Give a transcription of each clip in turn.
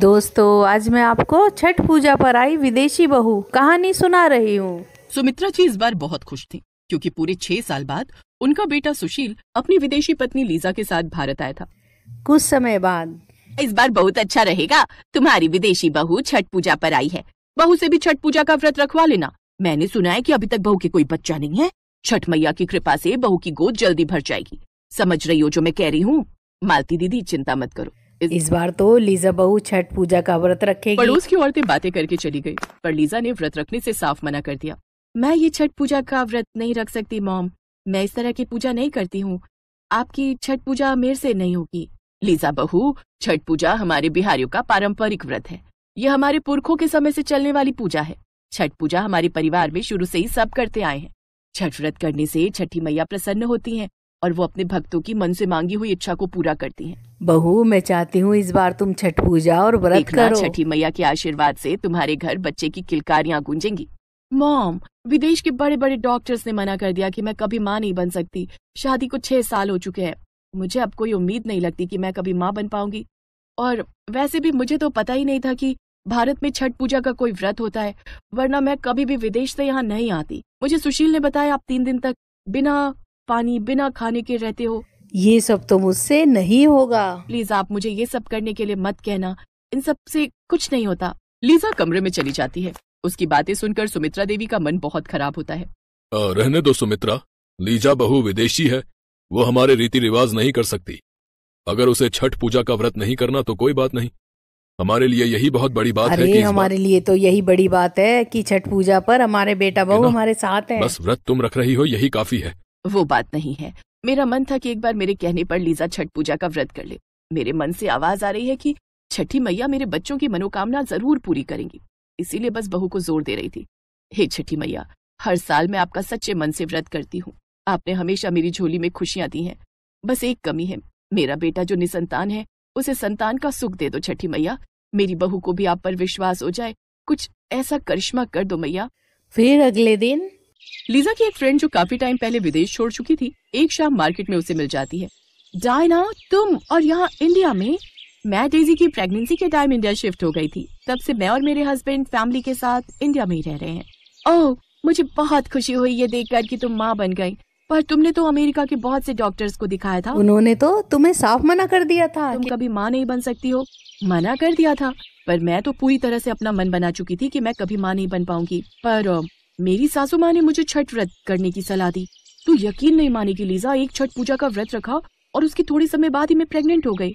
दोस्तों आज मैं आपको छठ पूजा पर आई विदेशी बहू कहानी सुना रही हूँ सुमित्रा जी इस बार बहुत खुश थी क्योंकि पूरे छह साल बाद उनका बेटा सुशील अपनी विदेशी पत्नी लीजा के साथ भारत आया था कुछ समय बाद इस बार बहुत अच्छा रहेगा तुम्हारी विदेशी बहू छठ पूजा पर आई है बहू से भी छठ पूजा का व्रत रखवा लेना मैंने सुना है कि अभी तक बहू के कोई बच्चा नहीं है छठ मैया की कृपा से बहू की गोद जल्दी भर जाएगी समझ रही हो जो मैं कह रही हूँ मालती दीदी चिंता मत करो इस बार तो लीजा बहू छठ पूजा का व्रत रखेगी पड़ोस की औरतें बातें करके चली गई पर लीजा ने व्रत रखने से साफ मना कर दिया मैं ये छठ पूजा का व्रत नहीं रख सकती मॉम मैं इस तरह की पूजा नहीं करती हूँ आपकी छठ पूजा मेरे से नहीं होगी लीजा बहू छठ पूजा हमारे बिहारियों का पारंपरिक व्रत है यह हमारे पुरखों के समय से चलने वाली पूजा है छठ पूजा हमारे परिवार में शुरू से ही सब करते आए हैं छठ व्रत करने से छठी मैया प्रसन्न होती हैं और वो अपने भक्तों की मन से मांगी हुई इच्छा को पूरा करती हैं। बहू मैं चाहती हूँ इस बार तुम छठ पूजा और व्रत करो छठी मैया के आशीर्वाद से तुम्हारे घर बच्चे की किलकारियाँ गूंजेंगी मॉम विदेश के बड़े बड़े डॉक्टर्स ने मना कर दिया कि मैं कभी माँ नहीं बन सकती शादी को छह साल हो चुके हैं मुझे अब कोई उम्मीद नहीं लगती कि मैं कभी माँ बन पाऊंगी और वैसे भी मुझे तो पता ही नहीं था कि भारत में छठ पूजा का कोई व्रत होता है वरना मैं कभी भी विदेश से यहाँ नहीं आती मुझे सुशील ने बताया आप तीन दिन तक बिना पानी बिना खाने के रहते हो ये सब तो मुझसे नहीं होगा प्लीज आप मुझे ये सब करने के लिए मत कहना इन सब से कुछ नहीं होता लीजा कमरे में चली जाती है उसकी बातें सुनकर सुमित्रा देवी का मन बहुत खराब होता है आ, रहने दो सुमित्रा लीजा बहु विदेशी है वो हमारे रीति रिवाज नहीं कर सकती अगर उसे छठ पूजा का व्रत नहीं करना तो कोई बात नहीं हमारे लिए यही बहुत बड़ी बात अरे है कि हमारे लिए तो यही बड़ी बात है कि छठ पूजा पर हमारे बेटा बहू हमारे साथ है बस व्रत तुम रख रही हो यही काफी है वो बात नहीं है मेरा मन था कि एक बार मेरे कहने पर लीजा छठ पूजा का व्रत कर ले मेरे मन से आवाज आ रही है कि छठी मैया मेरे बच्चों की मनोकामना जरूर पूरी करेंगी इसीलिए बस बहू को जोर दे रही थी हे छठी मैया हर साल मैं आपका सच्चे मन से व्रत करती हूँ आपने हमेशा मेरी झोली में खुशियां दी हैं बस एक कमी है मेरा बेटा जो निसंतान है उसे संतान का सुख दे दो छठी मैया मेरी बहू को भी आप पर विश्वास हो जाए कुछ ऐसा करिश्मा कर दो मैया फिर अगले दिन लीजा की एक फ्रेंड जो काफी टाइम पहले विदेश छोड़ चुकी थी एक शाम मार्केट में उसे मिल जाती है डायना तुम और यहाँ इंडिया में मैं डेजी की प्रेगनेंसी के टाइम इंडिया शिफ्ट हो गई थी तब से मैं और मेरे हस्बैंड फैमिली के साथ इंडिया में ही रह रहे हैं ओह oh, मुझे बहुत खुशी हुई ये देखकर कि तुम माँ बन गई पर तुमने तो अमेरिका के बहुत से डॉक्टर्स को दिखाया था उन्होंने तो तुम्हें साफ मना कर दिया था तुम कभी माँ नहीं बन सकती हो मना कर दिया था पर मैं तो पूरी तरह से अपना मन बना चुकी थी कि मैं कभी माँ नहीं बन पाऊंगी पर um, मेरी सासू माँ ने मुझे छठ व्रत करने की सलाह दी तू यकीन नहीं मानेगी लीजा एक छठ पूजा का व्रत रखा और उसके थोड़े समय बाद ही मैं प्रेग्नेंट हो गई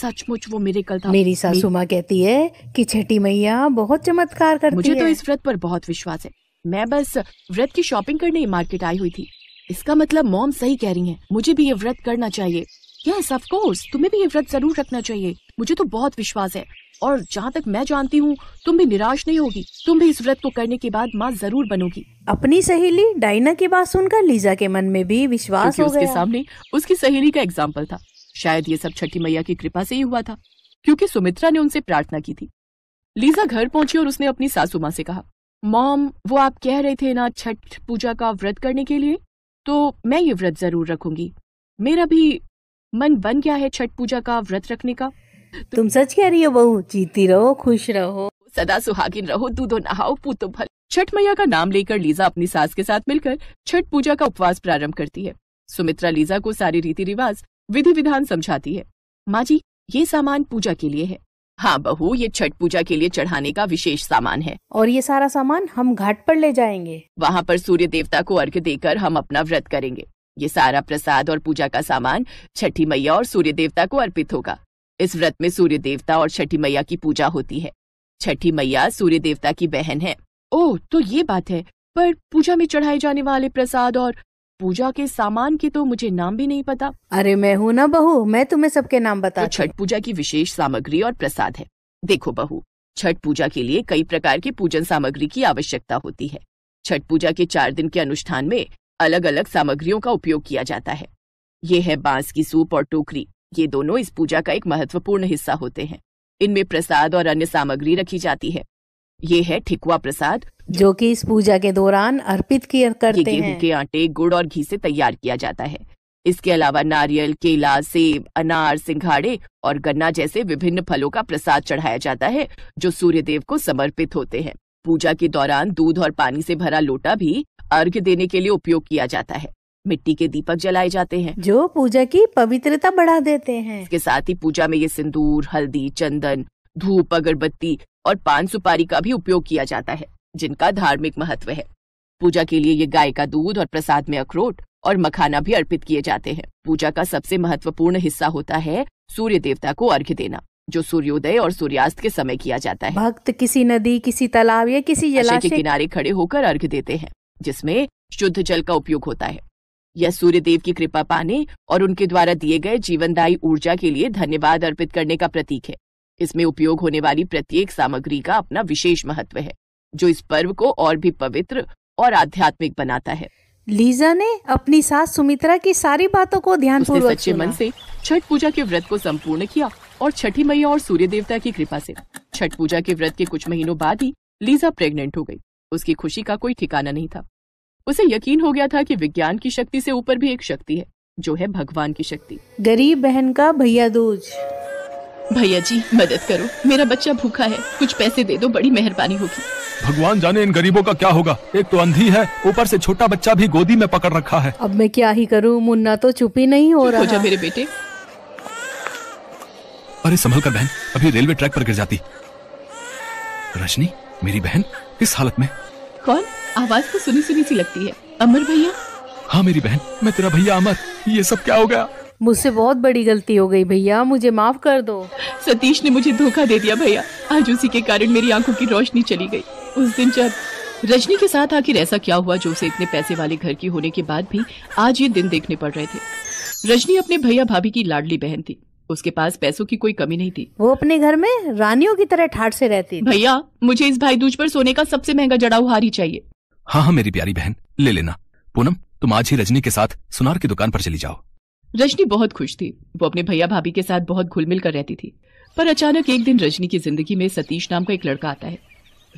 सचमुच वो मेरे कल था मेरी सासू माँ कहती है कि छठी मैया बहुत चमत्कार करती मुझे तो है। तो इस व्रत पर बहुत विश्वास है मैं बस व्रत की शॉपिंग करने मार्केट आई हुई थी इसका मतलब मॉम सही कह रही है मुझे भी ये व्रत करना चाहिए यस ऑफ कोर्स तुम्हें भी ये व्रत जरूर रखना चाहिए मुझे तो बहुत विश्वास है और जहाँ तक मैं जानती हूँ तुम भी निराश नहीं होगी तुम भी इस व्रत को करने के बाद माँ जरूर बनोगी अपनी सहेली डाइना की बात सुनकर लीजा के मन में भी विश्वास हो गया। सामने उसकी सहेली का एग्जाम्पल था शायद ये सब छठी मैया की कृपा से ही हुआ था क्योंकि सुमित्रा ने उनसे प्रार्थना की थी लीजा घर पहुंची और उसने अपनी सासू माँ से कहा मॉम वो आप कह रहे थे ना छठ पूजा का व्रत करने के लिए तो मैं ये व्रत जरूर रखूंगी मेरा भी मन बन गया है छठ पूजा का व्रत रखने का तुम सच कह रही हो बहू जीती रहो खुश रहो सदा सुहागिन रहो दूधो नहाओ पूतो भले छठ मैया का नाम लेकर लीजा अपनी सास के साथ मिलकर छठ पूजा का उपवास प्रारंभ करती है सुमित्रा लीजा को सारी रीति रिवाज विधि विधान समझाती है माँ जी ये सामान पूजा के लिए है हाँ बहू ये छठ पूजा के लिए चढ़ाने का विशेष सामान है और ये सारा सामान हम घाट पर ले जाएंगे वहाँ पर सूर्य देवता को अर्घ्य देकर हम अपना व्रत करेंगे ये सारा प्रसाद और पूजा का सामान छठी मैया और सूर्य देवता को अर्पित होगा इस व्रत में सूर्य देवता और छठी मैया की पूजा होती है छठी मैया सूर्य देवता की बहन है ओह तो ये बात है पर पूजा में चढ़ाए जाने वाले प्रसाद और पूजा के सामान के तो मुझे नाम भी नहीं पता अरे मैं हूँ ना बहू मैं तुम्हें सबके नाम बता तो छठ पूजा की विशेष सामग्री और प्रसाद है देखो बहू छठ पूजा के लिए कई प्रकार के पूजन सामग्री की आवश्यकता होती है छठ पूजा के चार दिन के अनुष्ठान में अलग अलग सामग्रियों का उपयोग किया जाता है ये है बांस की सूप और टोकरी ये दोनों इस पूजा का एक महत्वपूर्ण हिस्सा होते हैं इनमें प्रसाद और अन्य सामग्री रखी जाती है ये है ठिकुआ प्रसाद जो कि इस पूजा के दौरान अर्पित किया करते हैं गेहूं के आटे गुड़ और घी से तैयार किया जाता है इसके अलावा नारियल केला सेब अनार सिंघाड़े और गन्ना जैसे विभिन्न फलों का प्रसाद चढ़ाया जाता है जो सूर्य देव को समर्पित होते हैं पूजा के दौरान दूध और पानी से भरा लोटा भी अर्घ्य देने के लिए उपयोग किया जाता है मिट्टी के दीपक जलाए जाते हैं जो पूजा की पवित्रता बढ़ा देते हैं इसके साथ ही पूजा में ये सिंदूर हल्दी चंदन धूप अगरबत्ती और पान सुपारी का भी उपयोग किया जाता है जिनका धार्मिक महत्व है पूजा के लिए ये गाय का दूध और प्रसाद में अखरोट और मखाना भी अर्पित किए जाते हैं पूजा का सबसे महत्वपूर्ण हिस्सा होता है सूर्य देवता को अर्घ्य देना जो सूर्योदय और सूर्यास्त के समय किया जाता है भक्त किसी नदी किसी तालाब या किसी जलाशय के किनारे खड़े होकर अर्घ्य देते हैं जिसमें शुद्ध जल का उपयोग होता है यह सूर्यदेव की कृपा पाने और उनके द्वारा दिए गए जीवनदायी ऊर्जा के लिए धन्यवाद अर्पित करने का प्रतीक है इसमें उपयोग होने वाली प्रत्येक सामग्री का अपना विशेष महत्व है जो इस पर्व को और भी पवित्र और आध्यात्मिक बनाता है लीजा ने अपनी सास सुमित्रा की सारी बातों को ध्यान पूर्वक सच्चे मन से छठ पूजा के व्रत को संपूर्ण किया और छठी मैया और सूर्य देवता की कृपा से छठ पूजा के व्रत के कुछ महीनों बाद ही लीजा प्रेग्नेंट हो गई उसकी खुशी का कोई ठिकाना नहीं था उसे यकीन हो गया था कि विज्ञान की शक्ति से ऊपर भी एक शक्ति है जो है भगवान की शक्ति गरीब बहन का भैया दूज भैया जी मदद करो मेरा बच्चा भूखा है कुछ पैसे दे दो बड़ी मेहरबानी होगी भगवान जाने इन गरीबों का क्या होगा एक तो अंधी है ऊपर से छोटा बच्चा भी गोदी में पकड़ रखा है अब मैं क्या ही करूँ मुन्ना तो चुप ही नहीं हो रहा जा मेरे बेटे अरे संभल कर बहन अभी रेलवे ट्रैक पर गिर जाती रजनी मेरी बहन किस हालत में कौन आवाज तो सुनी सुनी सी लगती है अमर भैया हाँ मेरी बहन मैं तेरा भैया अमर ये सब क्या हो गया मुझसे बहुत बड़ी गलती हो गई भैया मुझे माफ कर दो सतीश ने मुझे धोखा दे दिया भैया आज उसी के कारण मेरी आंखों की रोशनी चली गई उस दिन जब रजनी के साथ आखिर ऐसा क्या हुआ जो उसे इतने पैसे वाले घर की होने के बाद भी आज ये दिन देखने पड़ रहे थे रजनी अपने भैया भाभी की लाडली बहन थी उसके पास पैसों की कोई कमी नहीं थी वो अपने घर में रानियों की तरह ठाट से रहती भैया मुझे इस भाई दूज पर सोने का सबसे महंगा जड़ा हार ही चाहिए हाँ हाँ मेरी प्यारी बहन ले लेना पूनम तुम आज ही रजनी के साथ सुनार की दुकान पर चली जाओ रजनी बहुत खुश थी वो अपने भैया भाभी के साथ बहुत घुल मिल कर रहती थी पर अचानक एक दिन रजनी की जिंदगी में सतीश नाम का एक लड़का आता है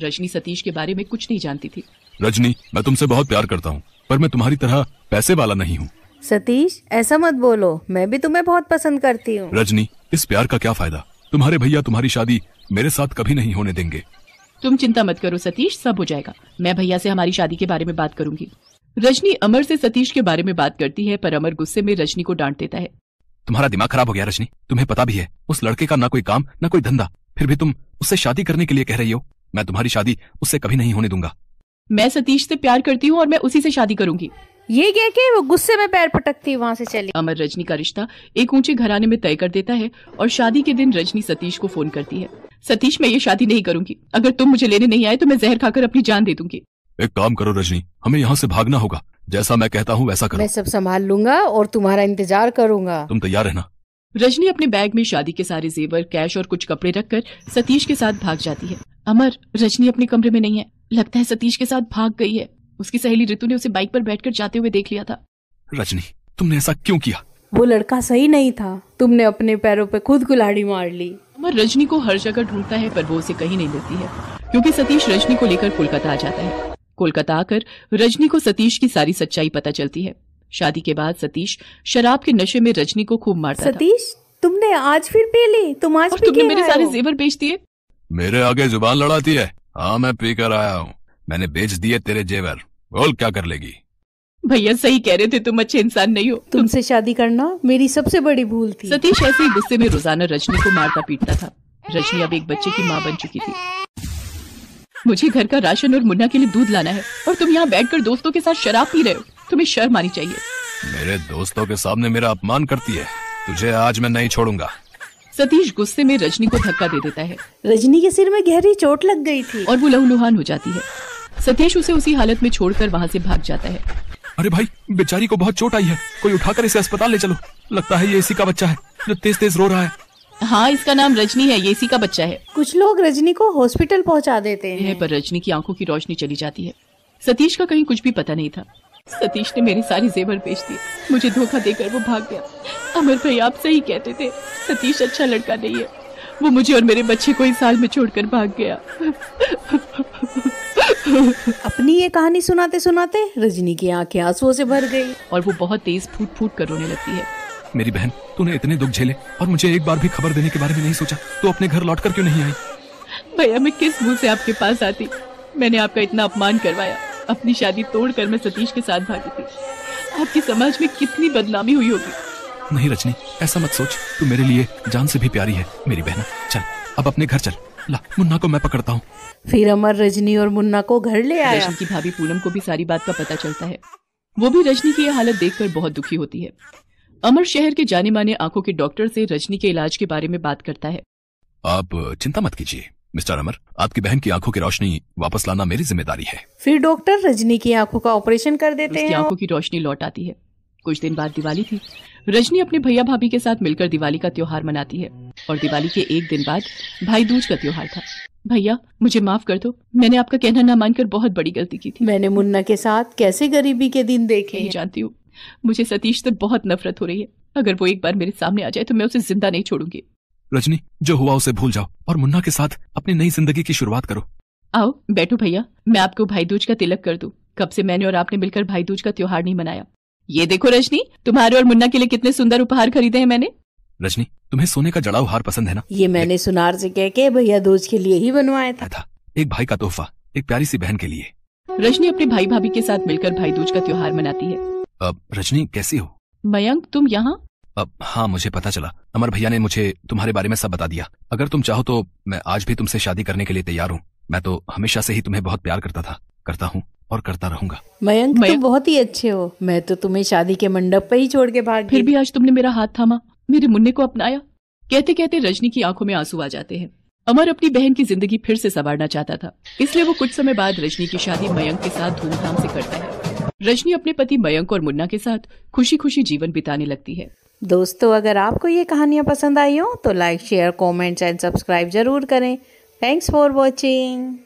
रजनी सतीश के बारे में कुछ नहीं जानती थी रजनी मैं तुमसे बहुत प्यार करता हूँ पर मैं तुम्हारी तरह पैसे वाला नहीं हूँ सतीश ऐसा मत बोलो मैं भी तुम्हें बहुत पसंद करती हूँ रजनी इस प्यार का क्या फायदा तुम्हारे भैया तुम्हारी शादी मेरे साथ कभी नहीं होने देंगे तुम चिंता मत करो सतीश सब हो जाएगा मैं भैया से हमारी शादी के बारे में बात करूंगी रजनी अमर से सतीश के बारे में बात करती है पर अमर गुस्से में रजनी को डांट देता है तुम्हारा दिमाग खराब हो गया रजनी तुम्हें पता भी है उस लड़के का ना कोई काम ना कोई धंधा फिर भी तुम उससे शादी करने के लिए कह रही हो मैं तुम्हारी शादी उससे कभी नहीं होने दूंगा मैं सतीश से प्यार करती हूँ और मैं उसी से शादी करूंगी ये कह के वो गुस्से में पैर पटकती वहाँ से चली अमर रजनी का रिश्ता एक ऊंचे घराने में तय कर देता है और शादी के दिन रजनी सतीश को फोन करती है सतीश मैं ये शादी नहीं करूंगी अगर तुम मुझे लेने नहीं आए तो मैं जहर खाकर अपनी जान दे दूंगी एक काम करो रजनी हमें यहाँ से भागना होगा जैसा मैं कहता हूँ वैसा करो मैं सब संभाल लूंगा और तुम्हारा इंतजार करूंगा तुम तैयार रहना रजनी अपने बैग में शादी के सारे जेवर कैश और कुछ कपड़े रखकर सतीश के साथ भाग जाती है अमर रजनी अपने कमरे में नहीं है लगता है सतीश के साथ भाग गई है उसकी सहेली रितु ने उसे बाइक पर बैठकर जाते हुए देख लिया था रजनी तुमने ऐसा क्यों किया वो लड़का सही नहीं था तुमने अपने पैरों पर खुद गुलाड़ी मार ली अमर रजनी को हर जगह ढूंढता है पर वो उसे कहीं नहीं मिलती है क्योंकि सतीश रजनी को लेकर कोलकाता आ जाता है कोलकाता आकर रजनी को सतीश की सारी सच्चाई पता चलती है शादी के बाद सतीश शराब के नशे में रजनी को खूब मारता सतीश तुमने आज फिर पी ली तुम आज और तुमने मेरे सारे जेवर बेच दिए मेरे आगे जुबान लड़ाती है हाँ मैं पीकर आया हूँ मैंने बेच दिए तेरे जेवर बोल क्या कर लेगी भैया सही कह रहे थे तुम अच्छे इंसान नहीं हो तुमसे शादी करना मेरी सबसे बड़ी भूल थी सतीश ऐसे ही गुस्से में रोजाना रजनी को मारता पीटता था रजनी अब एक बच्चे की माँ बन चुकी थी मुझे घर का राशन और मुन्ना के लिए दूध लाना है और तुम यहाँ बैठकर दोस्तों के साथ शराब पी रहे हो तुम्हें शर्म आनी चाहिए मेरे दोस्तों के सामने मेरा अपमान करती है तुझे आज मैं नहीं छोड़ूंगा सतीश गुस्से में रजनी को धक्का दे देता है रजनी के सिर में गहरी चोट लग गई थी और वो लहूलुहान हो जाती है सतीश उसे उसी हालत में छोड़कर वहाँ से भाग जाता है अरे भाई बेचारी को बहुत चोट आई है कोई उठाकर इसे अस्पताल ले चलो लगता है ये इसी का बच्चा है जो तेज तेज रो रहा है हाँ इसका नाम रजनी है ये इसी का बच्चा है कुछ लोग रजनी को हॉस्पिटल पहुँचा देते हैं पर रजनी की आंखों की रोशनी चली जाती है सतीश का कहीं कुछ भी पता नहीं था सतीश ने मेरे सारे जेवर बेच दिए मुझे धोखा देकर वो भाग गया अमर भाई आप सही कहते थे सतीश अच्छा लड़का नहीं है वो मुझे और मेरे बच्चे को इस साल में छोड़कर भाग गया अपनी ये कहानी सुनाते सुनाते रजनी की आंखें आंसुओं से भर गई और वो बहुत तेज फूट फूट कर रोने लगती है मेरी बहन तूने इतने दुख झेले और मुझे एक बार भी खबर देने के बारे में नहीं सोचा तो अपने घर लौट कर क्यों नहीं आई भैया मैं किस मुंह से आपके पास आती मैंने आपका इतना अपमान करवाया अपनी शादी तोड़कर मैं सतीश के साथ भागी थी आपकी समाज में कितनी बदनामी हुई होगी नहीं रजनी ऐसा मत सोच तू मेरे लिए जान से भी प्यारी है मेरी बहना चल अब अपने घर चल ला मुन्ना को मैं पकड़ता हूँ फिर अमर रजनी और मुन्ना को घर ले आया रजनी की भाभी पूनम को भी सारी बात का पता चलता है वो भी रजनी की यह हालत कर बहुत दुखी होती है अमर शहर के जाने माने आंखों के डॉक्टर से रजनी के इलाज के बारे में बात करता है आप चिंता मत कीजिए मिस्टर अमर आपकी बहन की आंखों की रोशनी वापस लाना मेरी जिम्मेदारी है फिर डॉक्टर रजनी की आंखों का ऑपरेशन कर देते हैं आंखों की रोशनी लौट आती है कुछ दिन बाद दिवाली थी रजनी अपने भैया भाभी के साथ मिलकर दिवाली का त्योहार मनाती है और दिवाली के एक दिन बाद भाई दूज का त्योहार था भैया मुझे माफ कर दो मैंने आपका कहना न मानकर बहुत बड़ी गलती की थी मैंने मुन्ना के साथ कैसे गरीबी के दिन देखे नहीं जानती हूँ मुझे सतीश से बहुत नफरत हो रही है अगर वो एक बार मेरे सामने आ जाए तो मैं उसे जिंदा नहीं छोड़ूंगी रजनी जो हुआ उसे भूल जाओ और मुन्ना के साथ अपनी नई जिंदगी की शुरुआत करो आओ बैठो भैया मैं आपको भाई दूज का तिलक कर दूँ कब से मैंने और आपने मिलकर भाई दूज का त्योहार नहीं मनाया ये देखो रजनी तुम्हारे और मुन्ना के लिए कितने सुंदर उपहार खरीदे हैं मैंने रजनी तुम्हें सोने का जड़ा उपहार पसंद है ना ये मैंने सुनार से कह के भैया दूज के लिए ही बनवाया था।, था एक भाई का तोहफा एक प्यारी सी बहन के लिए रजनी अपने भाई भाभी के साथ मिलकर भाई दूज का त्योहार मनाती है अब रजनी कैसी हो मयंक तुम यहाँ अब हाँ मुझे पता चला अमर भैया ने मुझे तुम्हारे बारे में सब बता दिया अगर तुम चाहो तो मैं आज भी तुमसे शादी करने के लिए तैयार हूँ मैं तो हमेशा से ही तुम्हें बहुत प्यार करता था करता हूँ और करता रहूंगा मयंक तुम बहुत ही अच्छे हो मैं तो तुम्हें शादी के मंडप पे ही छोड़ के भाग फिर भी आज तुमने मेरा हाथ थामा मेरे मुन्ने को अपनाया कहते कहते रजनी की आंखों में आंसू आ जाते हैं अमर अपनी बहन की जिंदगी फिर से संवारना चाहता था इसलिए वो कुछ समय बाद रजनी की शादी मयंक के साथ धूमधाम से करता है रजनी अपने पति मयंक और मुन्ना के साथ खुशी खुशी जीवन बिताने लगती है दोस्तों अगर आपको ये कहानियाँ पसंद आई हो तो like share comments and subscribe ज़रूर करें थैंक्स फॉर वॉचिंग